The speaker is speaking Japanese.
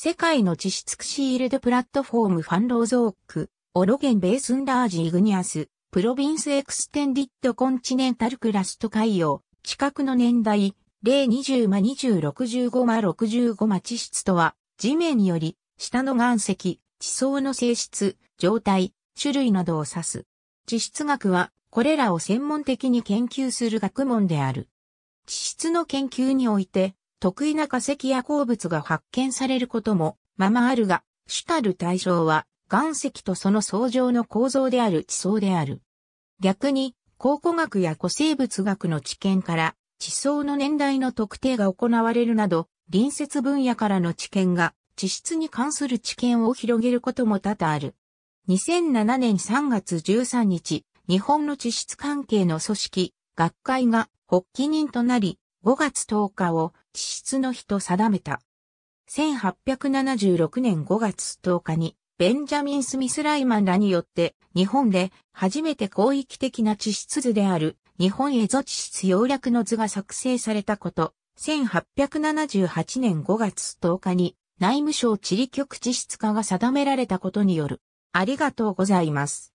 世界の質識シールドプラットフォームファンローゾーク、オロゲンベースンラージイグニアス、プロビンスエクステンディットコンチネンタルクラスト海洋、近くの年代、例20マ2065マ65マ地質とは、地面より、下の岩石、地層の性質、状態、種類などを指す。地質学は、これらを専門的に研究する学問である。地質の研究において、得意な化石や鉱物が発見されることも、ままあるが、主たる対象は、岩石とその相乗の構造である地層である。逆に、考古学や古生物学の知見から、地層の年代の特定が行われるなど、隣接分野からの知見が、地質に関する知見を広げることも多々ある。2007年3月13日、日本の地質関係の組織、学会が発起人となり、5月10日を地質の日と定めた。1876年5月10日にベンジャミン・スミス・ライマンらによって日本で初めて広域的な地質図である日本エゾ地質要略の図が作成されたこと、1878年5月10日に内務省地理局地質化が定められたことによる。ありがとうございます。